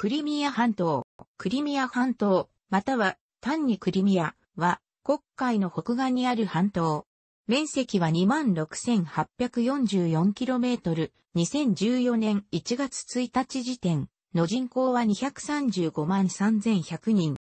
クリミア半島、クリミア半島、または単にクリミアは黒海の北岸にある半島。面積は 26,844km、2014年1月1日時点の人口は235万3100人。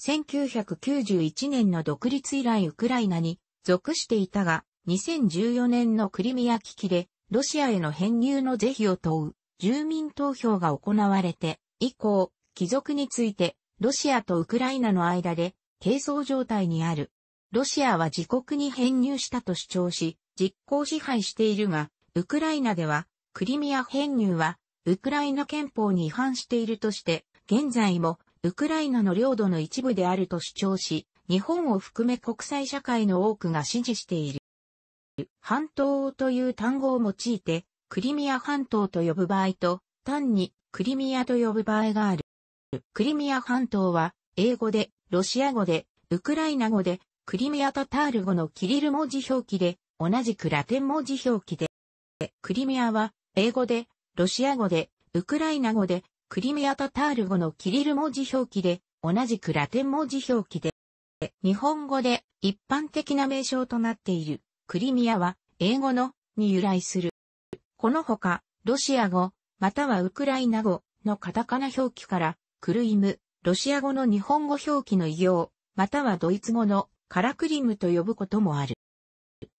1991年の独立以来ウクライナに属していたが、2014年のクリミア危機でロシアへの編入の是非を問う住民投票が行われて、以降、帰属について、ロシアとウクライナの間で、係争状態にある。ロシアは自国に編入したと主張し、実効支配しているが、ウクライナでは、クリミア編入は、ウクライナ憲法に違反しているとして、現在も、ウクライナの領土の一部であると主張し、日本を含め国際社会の多くが支持している。半島という単語を用いて、クリミア半島と呼ぶ場合と、単にクリミアと呼ぶ場合がある。クリミア半島は、英語で、ロシア語で、ウクライナ語で、クリミアタタール語のキリル文字表記で、同じくラテン文字表記で、クリミアは、英語で、ロシア語で、ウクライナ語で、クリミアタタール語のキリル文字表記で、同じくラテン文字表記で、日本語で一般的な名称となっているクリミアは英語のに由来する。このほか、ロシア語、またはウクライナ語のカタカナ表記から、クルイム、ロシア語の日本語表記の異様、またはドイツ語のカラクリムと呼ぶこともある。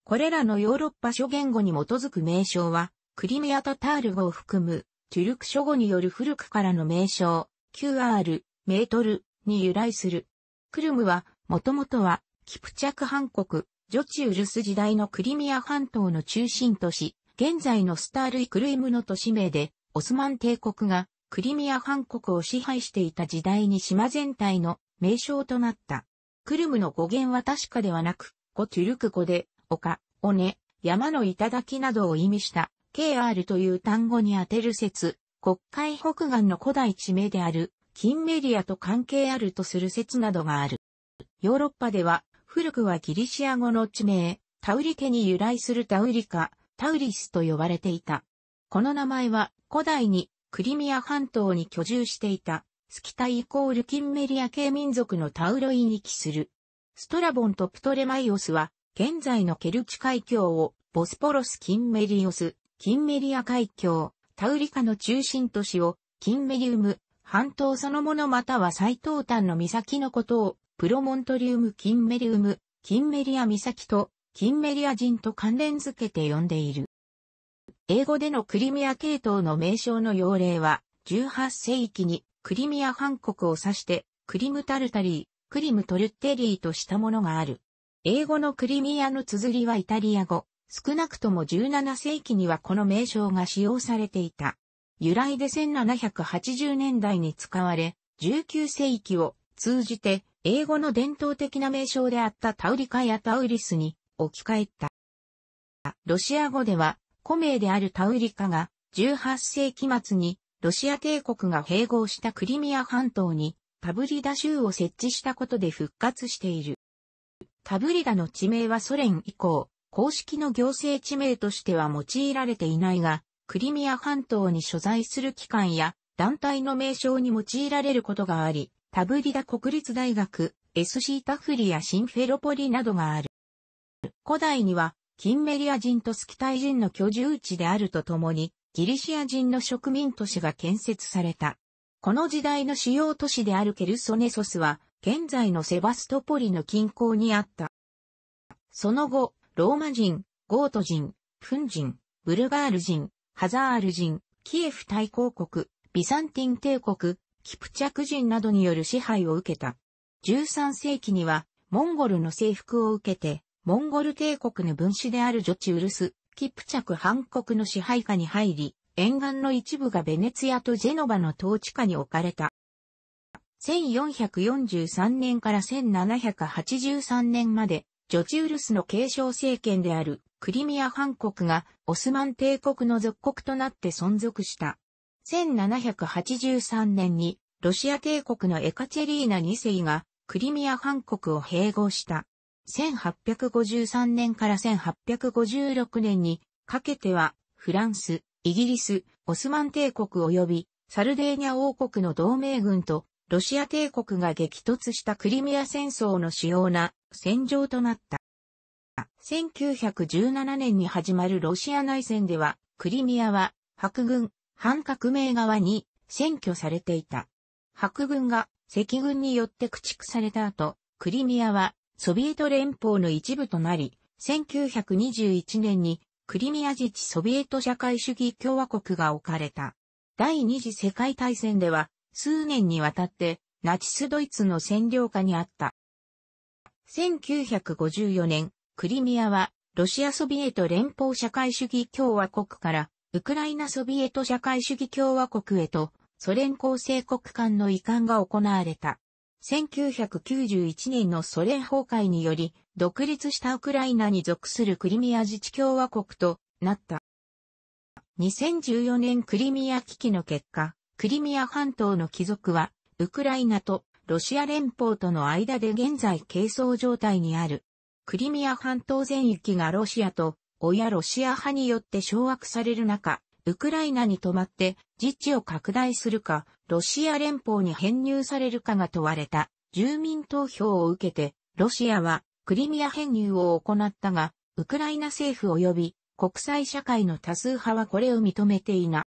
これらのヨーロッパ諸言語に基づく名称は、クリミアタタール語を含む、トゥルク諸語による古くからの名称、QR、メートルに由来する。クルムは、もともとは、キプチャク半国、ジョチウルス時代のクリミア半島の中心都市、現在のスタールイ・クルイムの都市名で、オスマン帝国がクリミア半国を支配していた時代に島全体の名称となった。クルムの語源は確かではなく、コトゥルク語で、丘、尾根、山の頂などを意味した、KR という単語に当てる説、国会北岸の古代地名である、キンメディアと関係あるとする説などがある。ヨーロッパでは、古くはギリシア語の地名、タウリケに由来するタウリカ、タウリスと呼ばれていた。この名前は古代にクリミア半島に居住していたスキタイコールキンメリア系民族のタウロイに帰する。ストラボンとプトレマイオスは現在のケルチ海峡をボスポロス・キンメリオス、キンメリア海峡、タウリカの中心都市をキンメリウム、半島そのものまたは最東端の岬のことをプロモントリウム・キンメリウム、キンメリア岬とキンメリア人と関連づけて呼んでいる。英語でのクリミア系統の名称の要例は、18世紀にクリミア半国を指して、クリムタルタリー、クリムトルッテリーとしたものがある。英語のクリミアの綴りはイタリア語、少なくとも17世紀にはこの名称が使用されていた。由来で1780年代に使われ、19世紀を通じて英語の伝統的な名称であったタウリカやタウリスに置き換えた。ロシア語では、古名であるタウリカが、18世紀末に、ロシア帝国が併合したクリミア半島に、タブリダ州を設置したことで復活している。タブリダの地名はソ連以降、公式の行政地名としては用いられていないが、クリミア半島に所在する機関や団体の名称に用いられることがあり、タブリダ国立大学、SC タフリやシンフェロポリなどがある。古代には、キンメリア人とスキタイ人の居住地であるとともに、ギリシア人の植民都市が建設された。この時代の主要都市であるケルソネソスは、現在のセバストポリの近郊にあった。その後、ローマ人、ゴート人、フン人、ブルガール人、ハザール人、キエフ大公国、ビサンティン帝国、キプチャク人などによる支配を受けた。13世紀には、モンゴルの征服を受けて、モンゴル帝国の分子であるジョチウルス、キプチャクコ国の支配下に入り、沿岸の一部がベネツィアとジェノバの統治下に置かれた。1443年から1783年まで、ジョチウルスの継承政権であるクリミアコ国がオスマン帝国の属国となって存続した。1783年にロシア帝国のエカチェリーナ2世がクリミアコ国を併合した。1853年から1856年にかけては、フランス、イギリス、オスマン帝国及びサルデーニャ王国の同盟軍とロシア帝国が激突したクリミア戦争の主要な戦場となった。1917年に始まるロシア内戦では、クリミアは白軍、反革命側に占拠されていた。白軍が赤軍によって駆逐された後、クリミアはソビエト連邦の一部となり、1921年にクリミア自治ソビエト社会主義共和国が置かれた。第二次世界大戦では数年にわたってナチスドイツの占領下にあった。1954年、クリミアはロシアソビエト連邦社会主義共和国からウクライナソビエト社会主義共和国へとソ連構成国間の移管が行われた。1991年のソ連崩壊により、独立したウクライナに属するクリミア自治共和国となった。2014年クリミア危機の結果、クリミア半島の貴族は、ウクライナとロシア連邦との間で現在係争状態にある。クリミア半島全域がロシアと、親ロシア派によって掌握される中、ウクライナに止まって自治を拡大するか、ロシア連邦に編入されるかが問われた住民投票を受けて、ロシアはクリミア編入を行ったが、ウクライナ政府及び国際社会の多数派はこれを認めていな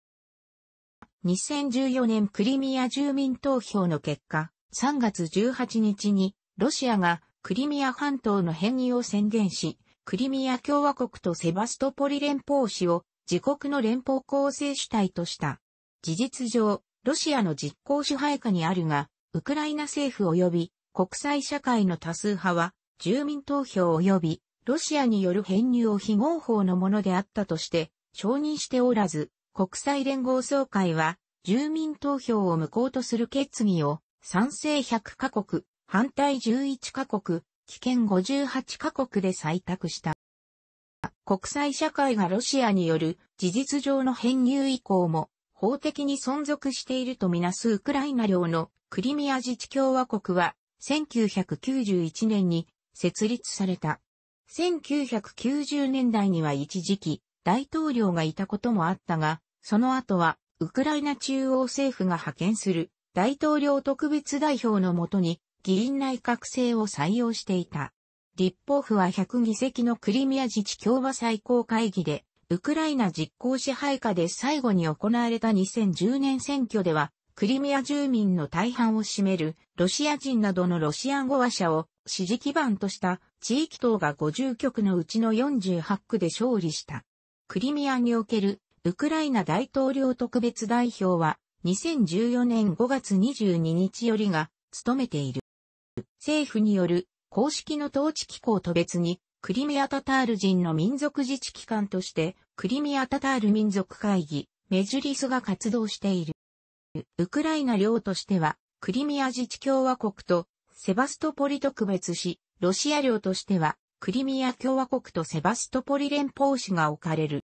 い。2014年クリミア住民投票の結果、3月18日にロシアがクリミア半島の編入を宣言し、クリミア共和国とセバストポリ連邦市を自国の連邦構成主体とした。事実上、ロシアの実効支配下にあるが、ウクライナ政府及び国際社会の多数派は、住民投票及びロシアによる編入を非合法のものであったとして、承認しておらず、国際連合総会は、住民投票を無効とする決議を、賛成100カ国、反対11カ国、危険58カ国で採択した。国際社会がロシアによる事実上の編入以降も法的に存続しているとみなすウクライナ領のクリミア自治共和国は1991年に設立された。1990年代には一時期大統領がいたこともあったが、その後はウクライナ中央政府が派遣する大統領特別代表のもとに議員内閣制を採用していた。立法府は100議席のクリミア自治共和最高会議でウクライナ実効支配下で最後に行われた2010年選挙では、クリミア住民の大半を占めるロシア人などのロシア語話者を支持基盤とした地域党が50局のうちの48区で勝利した。クリミアにおけるウクライナ大統領特別代表は2014年5月22日よりが務めている。政府による公式の統治機構と別にクリミアタタール人の民族自治機関として、クリミアタタール民族会議、メジュリスが活動している。ウクライナ領としては、クリミア自治共和国と、セバストポリと区別し、ロシア領としては、クリミア共和国とセバストポリ連邦市が置かれる。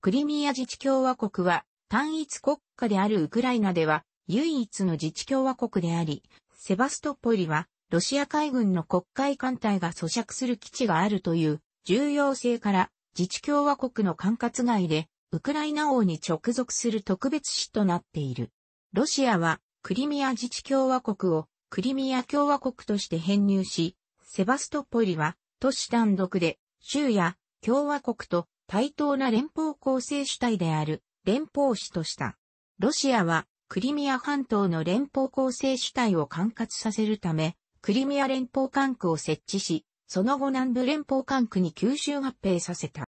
クリミア自治共和国は、単一国家であるウクライナでは、唯一の自治共和国であり、セバストポリは、ロシア海軍の国会艦隊が咀嚼する基地があるという重要性から、自治共和国の管轄外で、ウクライナ王に直属する特別市となっている。ロシアは、クリミア自治共和国を、クリミア共和国として編入し、セバストポリは、都市単独で、州や共和国と対等な連邦構成主体である連邦市とした。ロシアはクリミア半島の連邦構成主体を管轄させるため、クリミア連邦管区を設置し、その後南部連邦管区に吸収合併させた。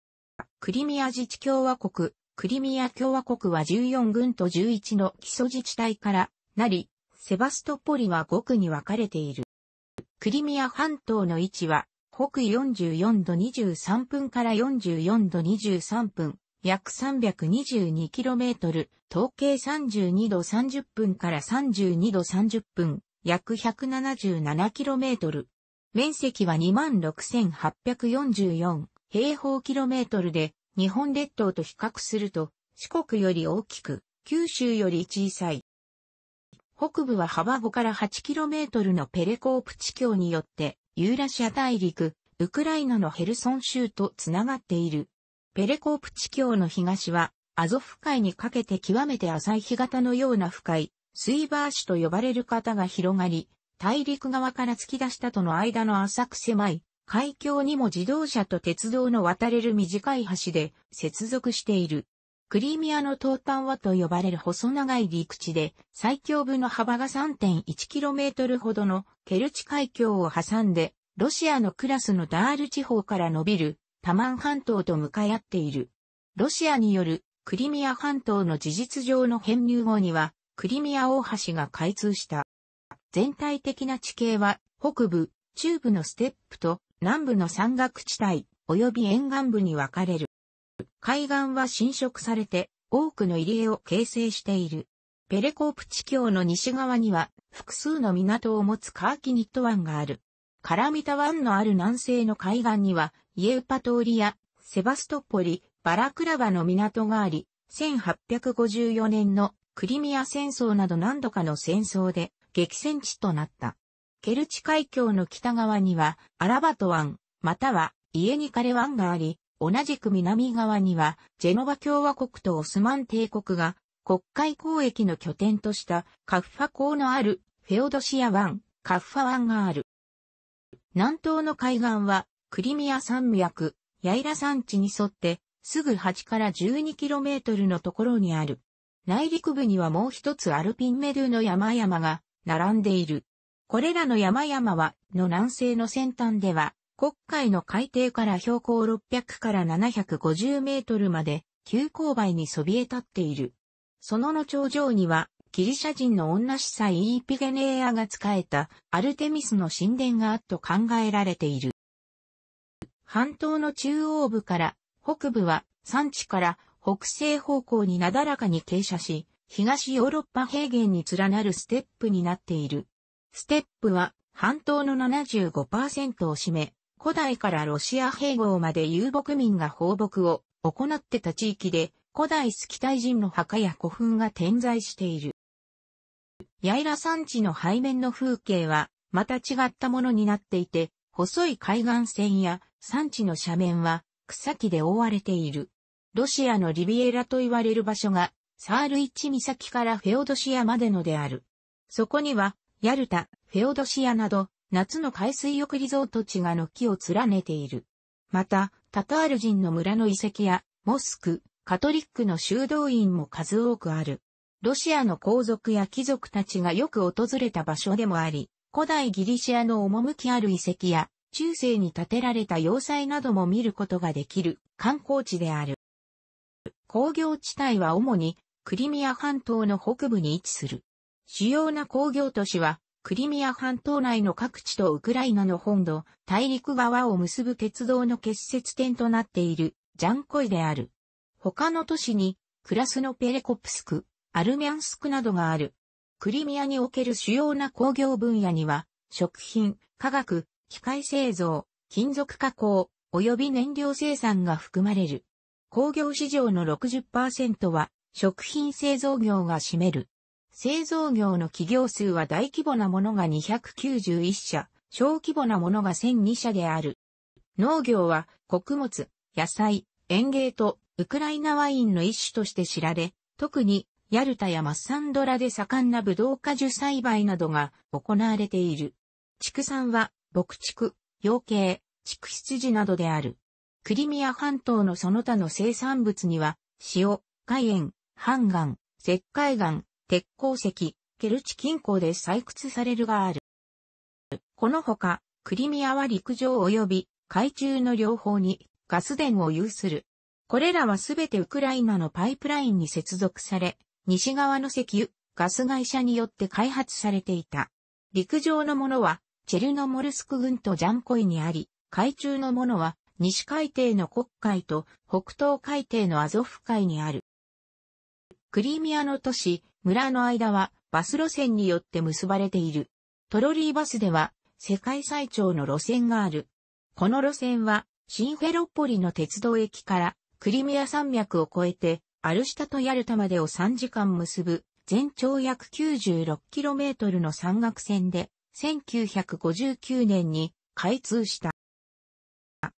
クリミア自治共和国、クリミア共和国は14軍と11の基礎自治体からなり、セバストポリは5区に分かれている。クリミア半島の位置は、北緯44度23分から44度23分、約 322km、東経32度30分から32度30分、約 177km。面積は26,844平方キロメートルで、日本列島と比較すると、四国より大きく、九州より小さい。北部は幅5から 8km のペレコープ地境によって、ユーラシア大陸、ウクライナのヘルソン州とつながっている。ペレコープ地境の東は、アゾフ海にかけて極めて浅い干潟のような深いスイバー市と呼ばれる方が広がり、大陸側から突き出したとの間の浅く狭い、海峡にも自動車と鉄道の渡れる短い橋で接続している。クリミアの東端はと呼ばれる細長い陸地で、最強部の幅が 3.1km ほどのケルチ海峡を挟んで、ロシアのクラスのダール地方から伸びるタマン半島と向かい合っている。ロシアによるクリミア半島の事実上の編入後には、クリミア大橋が開通した。全体的な地形は、北部、中部のステップと南部の山岳地帯、及び沿岸部に分かれる。海岸は侵食されて、多くの入り江を形成している。ペレコープ地境の西側には、複数の港を持つカーキニット湾がある。カラミタ湾のある南西の海岸には、イエウパトーリや、セバストポリ、バラクラバの港があり、1854年のクリミア戦争など何度かの戦争で激戦地となった。ケルチ海峡の北側にはアラバト湾、またはイエニカレ湾があり、同じく南側にはジェノバ共和国とオスマン帝国が国会交易の拠点としたカッファ港のあるフェオドシア湾、カッファ湾がある。南東の海岸はクリミア山脈、ヤイラ山地に沿ってすぐ8から 12km のところにある。内陸部にはもう一つアルピンメドゥの山々が並んでいる。これらの山々は、の南西の先端では、国海の海底から標高600から750メートルまで、急勾配にそびえ立っている。そのの頂上には、ギリシャ人の女司祭イーピゲネーアが仕えたアルテミスの神殿があっと考えられている。半島の中央部から北部は山地から北西方向になだらかに傾斜し、東ヨーロッパ平原に連なるステップになっている。ステップは半島の75%を占め、古代からロシア併合まで遊牧民が放牧を行ってた地域で、古代スキタイ人の墓や古墳が点在している。ヤイラ山地の背面の風景は、また違ったものになっていて、細い海岸線や山地の斜面は草木で覆われている。ロシアのリビエラと言われる場所が、サールイッチ岬からフェオドシアまでのである。そこには、ヤルタ、フェオドシアなど、夏の海水浴リゾート地が軒を連ねている。また、タタール人の村の遺跡や、モスク、カトリックの修道院も数多くある。ロシアの皇族や貴族たちがよく訪れた場所でもあり、古代ギリシアの趣ある遺跡や、中世に建てられた要塞なども見ることができる観光地である。工業地帯は主にクリミア半島の北部に位置する。主要な工業都市はクリミア半島内の各地とウクライナの本土、大陸側を結ぶ鉄道の結節点となっているジャンコイである。他の都市にクラスノペレコプスク、アルミャンスクなどがある。クリミアにおける主要な工業分野には、食品、化学、機械製造、金属加工、及び燃料生産が含まれる。工業市場の60%は食品製造業が占める。製造業の企業数は大規模なものが291社、小規模なものが1002社である。農業は穀物、野菜、園芸とウクライナワインの一種として知られ、特にヤルタやマッサンドラで盛んなブドウ果樹栽培などが行われている。畜産は牧畜、養鶏、畜羊などである。クリミア半島のその他の生産物には、塩、海塩、半岩、石灰岩、鉄鉱石、ケルチ近郊で採掘されるがある。このほか、クリミアは陸上及び海中の両方にガス田を有する。これらはすべてウクライナのパイプラインに接続され、西側の石油、ガス会社によって開発されていた。陸上のものは、チェルノモルスク軍とジャンコイにあり、海中のものは、西海底の黒海と北東海底のアゾフ海にある。クリミアの都市、村の間はバス路線によって結ばれている。トロリーバスでは世界最長の路線がある。この路線はシンフェロッポリの鉄道駅からクリミア山脈を越えてアルシタとヤルタまでを3時間結ぶ全長約 96km の山岳線で1959年に開通した。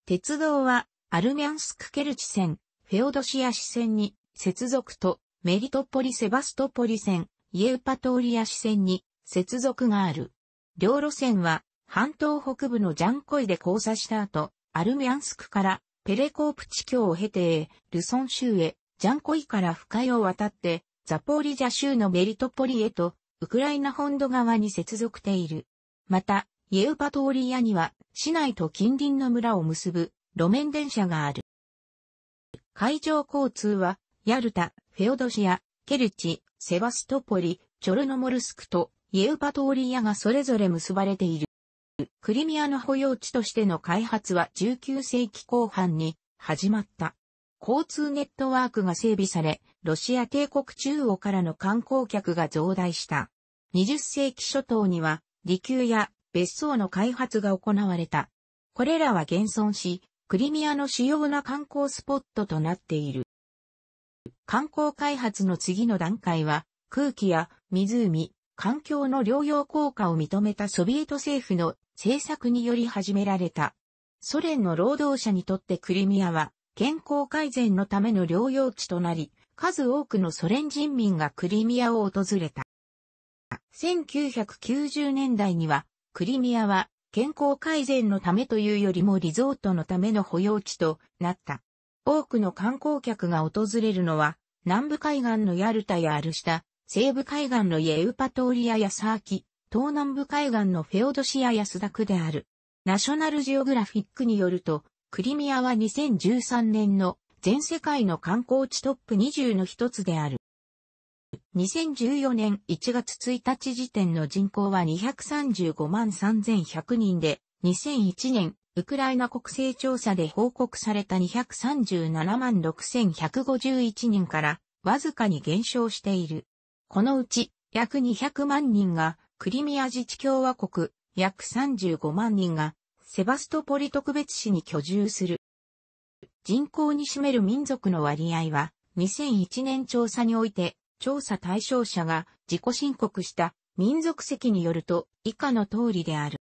鉄道はアルミャンスクケルチ線、フェオドシア支線に接続とメリトポリセバストポリ線、イエウパトーリア支線に接続がある。両路線は半島北部のジャンコイで交差した後、アルミャンスクからペレコープ地境を経て、ルソン州へ、ジャンコイから深谷を渡って、ザポーリジャ州のメリトポリへと、ウクライナ本土側に接続ている。また、イエウパトーリアには、市内と近隣の村を結ぶ路面電車がある。海上交通は、ヤルタ、フェオドシア、ケルチ、セバストポリ、チョルノモルスクとイエウパトーリアがそれぞれ結ばれている。クリミアの保養地としての開発は19世紀後半に始まった。交通ネットワークが整備され、ロシア帝国中央からの観光客が増大した。20世紀初頭には、利休や別荘の開発が行われた。これらは現存し、クリミアの主要な観光スポットとなっている。観光開発の次の段階は、空気や湖、環境の療養効果を認めたソビエト政府の政策により始められた。ソ連の労働者にとってクリミアは健康改善のための療養地となり、数多くのソ連人民がクリミアを訪れた。1990年代にはクリミアは健康改善のためというよりもリゾートのための保養地となった。多くの観光客が訪れるのは、南部海岸のヤルタやアルシタ、西部海岸のイエウパトーリアやサーキ、東南部海岸のフェオドシアやスダクである。ナショナルジオグラフィックによると、クリミアは2013年の全世界の観光地トップ20の一つである。2014年1月1日時点の人口は235万3100人で、2001年、ウクライナ国勢調査で報告された237万6151人から、わずかに減少している。このうち、約200万人が、クリミア自治共和国、約35万人が、セバストポリ特別市に居住する。人口に占める民族の割合は、2001年調査において、調査対象者が自己申告した民族籍によると以下の通りである。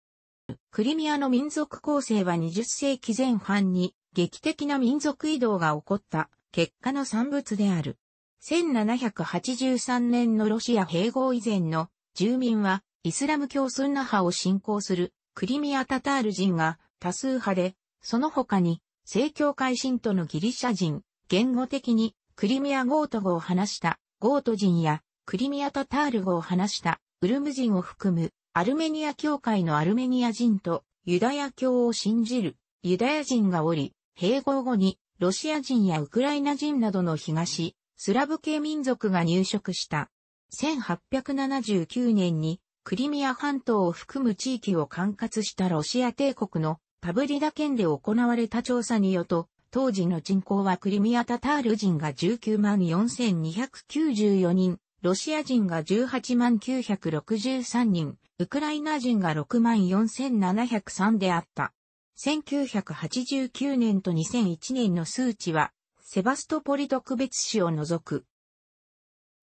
クリミアの民族構成は20世紀前半に劇的な民族移動が起こった結果の産物である。1783年のロシア併合以前の住民はイスラム教スンナ派を信仰するクリミアタタール人が多数派で、その他に正教会信徒のギリシャ人、言語的にクリミア語と語を話したゴート人やクリミアタタール語を話したウルム人を含むアルメニア教会のアルメニア人とユダヤ教を信じるユダヤ人がおり、併合後にロシア人やウクライナ人などの東、スラブ系民族が入植した。1879年にクリミア半島を含む地域を管轄したロシア帝国のパブリダ県で行われた調査によると、当時の人口はクリミア・タタール人が19万4294人、ロシア人が18万963人、ウクライナ人が6万4703であった。1989年と2001年の数値は、セバストポリ特別市を除く。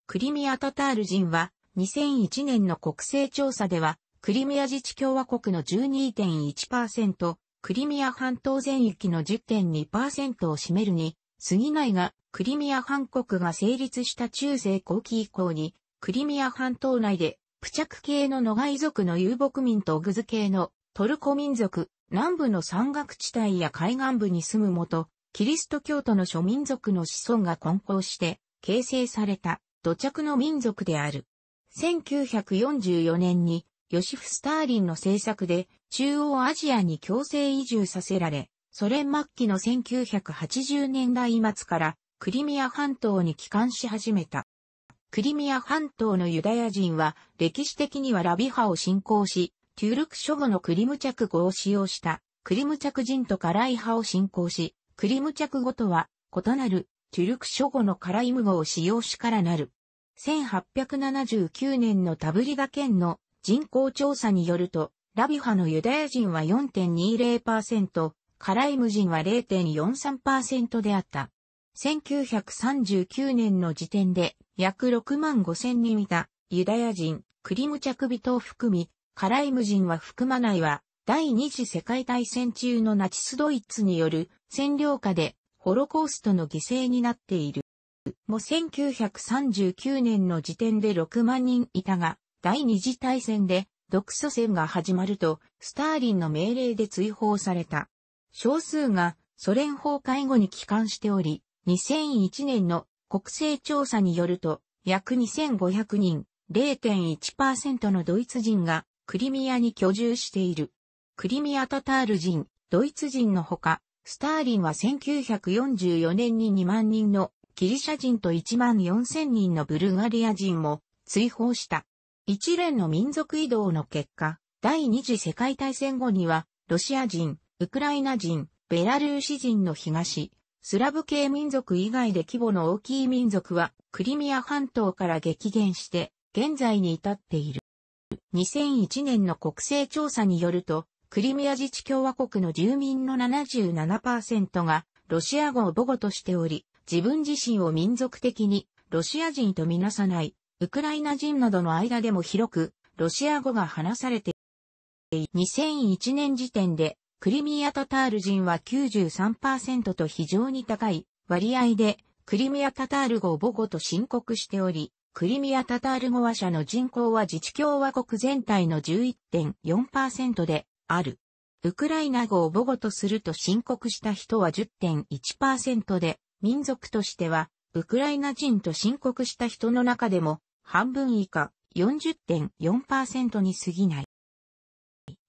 クリミア・タタール人は、2001年の国勢調査では、クリミア自治共和国の12.1%、クリミア半島全域の10.2%を占めるに、過ぎないが、クリミア半国が成立した中世後期以降に、クリミア半島内で、プチャク系のノガイ族の遊牧民とオグズ系のトルコ民族、南部の山岳地帯や海岸部に住むもと、キリスト教徒の諸民族の子孫が混交して、形成された土着の民族である。1944年に、ヨシフ・スターリンの政策で、中央アジアに強制移住させられ、ソ連末期の1980年代末からクリミア半島に帰還し始めた。クリミア半島のユダヤ人は歴史的にはラビ派を信仰し、トゥルク諸語のクリムチャク語を使用したクリムチャク人とカライ派を信仰し、クリムチャク語とは異なるトゥルク諸語のカライム語を使用しからなる。1879年のタブリダ県の人口調査によると、ラビファのユダヤ人は4.20%、カライム人は0.43%であった。1939年の時点で約6万5千人いたユダヤ人、クリム着人を含み、カライム人は含まないは、第二次世界大戦中のナチスドイツによる占領下でホロコーストの犠牲になっている。も1939年の時点で6万人いたが、第二次大戦で独ソ戦が始まると、スターリンの命令で追放された。少数がソ連崩壊後に帰還しており、2001年の国勢調査によると、約2500人、0.1%のドイツ人がクリミアに居住している。クリミアタタール人、ドイツ人のほか、スターリンは1944年に2万人のギリシャ人と1万4000人のブルガリア人も追放した。一連の民族移動の結果、第二次世界大戦後には、ロシア人、ウクライナ人、ベラルーシ人の東、スラブ系民族以外で規模の大きい民族は、クリミア半島から激減して、現在に至っている。2001年の国勢調査によると、クリミア自治共和国の住民の77%が、ロシア語を母語としており、自分自身を民族的に、ロシア人とみなさない、ウクライナ人などの間でも広く、ロシア語が話されている。2001年時点で、クリミアタタール人は93%と非常に高い割合で、クリミアタタール語を母語と申告しており、クリミアタタール語話者の人口は自治共和国全体の11.4%である。ウクライナ語を母語とすると申告した人は10.1%で、民族としては、ウクライナ人と申告した人の中でも半分以下40.4%に過ぎない。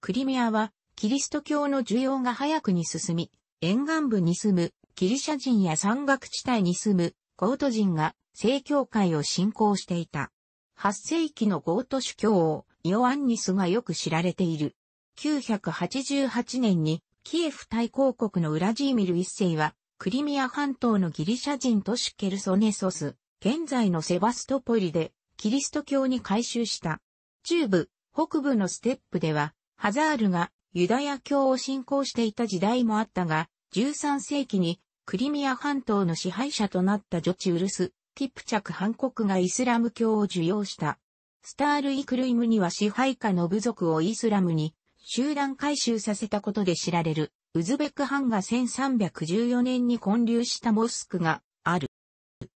クリミアはキリスト教の需要が早くに進み、沿岸部に住むギリシャ人や山岳地帯に住むゴート人が正教会を信仰していた。8世紀のゴート主教王、ヨオアンニスがよく知られている。988年にキエフ大公国のウラジーミル一世は、クリミア半島のギリシャ人都市ケルソネソス、現在のセバストポリでキリスト教に改宗した。中部、北部のステップでは、ハザールがユダヤ教を信仰していた時代もあったが、13世紀にクリミア半島の支配者となったジョチウルス、ティプチャク・ハンがイスラム教を受容した。スタール・イクルイムには支配下の部族をイスラムに集団回収させたことで知られる、ウズベク・ハンが1314年に建立したモスクがある。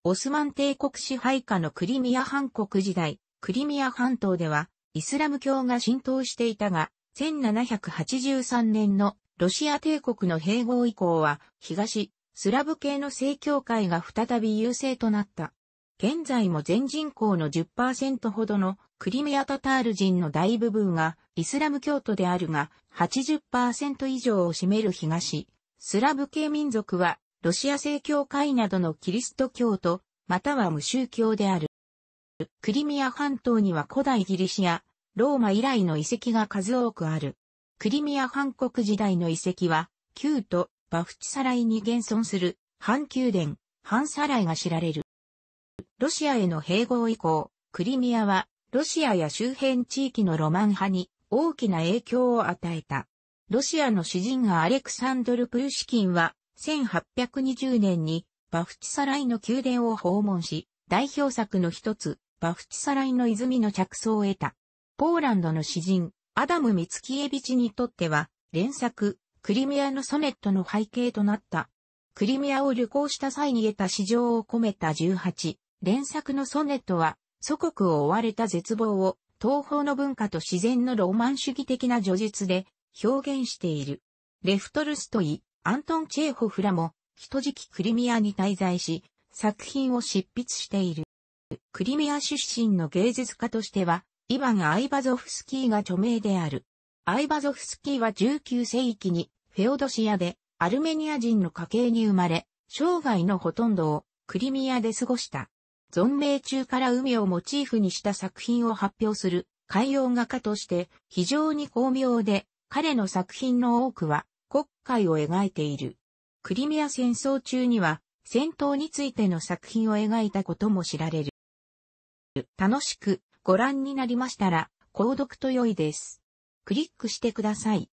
オスマン帝国支配下のクリミア半国時代、クリミア半島では、イスラム教が浸透していたが、1783年のロシア帝国の併合以降は、東、スラブ系の正教会が再び優勢となった。現在も全人口の10%ほどのクリミアタタール人の大部分がイスラム教徒であるが、80%以上を占める東、スラブ系民族はロシア正教会などのキリスト教徒、または無宗教である。クリミア半島には古代ギリシア、ローマ以来の遺跡が数多くある。クリミア半国時代の遺跡は、旧都、バフチサライに現存する、半宮殿、半サライが知られる。ロシアへの併合以降、クリミアは、ロシアや周辺地域のロマン派に大きな影響を与えた。ロシアの詩人がアレクサンドル・プルシキンは、1820年にバフチサライの宮殿を訪問し、代表作の一つ、バフチサライの泉の着想を得た。ポーランドの詩人、アダム・ミツキエビチにとっては、連作、クリミアのソネットの背景となった。クリミアを旅行した際に得た詩情を込めた18、連作のソネットは、祖国を追われた絶望を、東方の文化と自然のロマン主義的な叙述で表現している。レフトルストイ、アントン・チェーホフらも、人時クリミアに滞在し、作品を執筆している。クリミア出身の芸術家としては、イヴァン・アイバゾフスキーが著名である。アイバゾフスキーは19世紀にフェオドシアでアルメニア人の家系に生まれ、生涯のほとんどをクリミアで過ごした。存命中から海をモチーフにした作品を発表する海洋画家として非常に巧妙で、彼の作品の多くは国会を描いている。クリミア戦争中には戦闘についての作品を描いたことも知られる。楽しくご覧になりましたら、購読と良いです。クリックしてください。